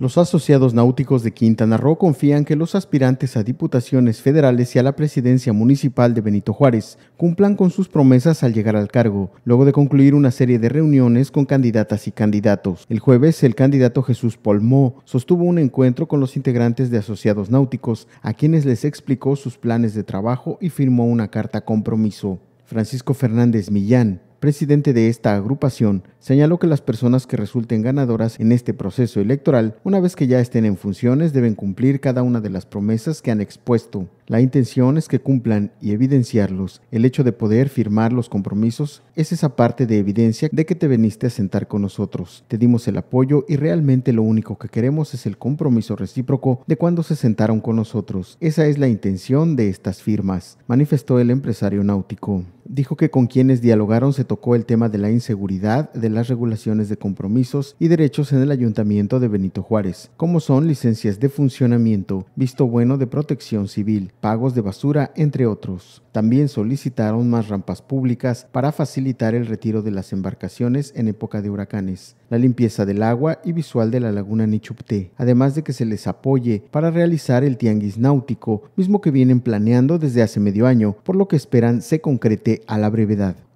Los asociados náuticos de Quintana Roo confían que los aspirantes a diputaciones federales y a la presidencia municipal de Benito Juárez cumplan con sus promesas al llegar al cargo, luego de concluir una serie de reuniones con candidatas y candidatos. El jueves, el candidato Jesús Polmó sostuvo un encuentro con los integrantes de asociados náuticos, a quienes les explicó sus planes de trabajo y firmó una carta compromiso. Francisco Fernández Millán, presidente de esta agrupación, señaló que las personas que resulten ganadoras en este proceso electoral, una vez que ya estén en funciones, deben cumplir cada una de las promesas que han expuesto. La intención es que cumplan y evidenciarlos. El hecho de poder firmar los compromisos es esa parte de evidencia de que te veniste a sentar con nosotros. Te dimos el apoyo y realmente lo único que queremos es el compromiso recíproco de cuando se sentaron con nosotros. Esa es la intención de estas firmas, manifestó el empresario náutico. Dijo que con quienes dialogaron se tocó el tema de la inseguridad, de las regulaciones de compromisos y derechos en el Ayuntamiento de Benito Juárez, como son licencias de funcionamiento, visto bueno de protección civil, pagos de basura, entre otros. También solicitaron más rampas públicas para facilitar el retiro de las embarcaciones en época de huracanes, la limpieza del agua y visual de la laguna Nichupté, además de que se les apoye para realizar el tianguis náutico, mismo que vienen planeando desde hace medio año, por lo que esperan se concrete a la brevedad.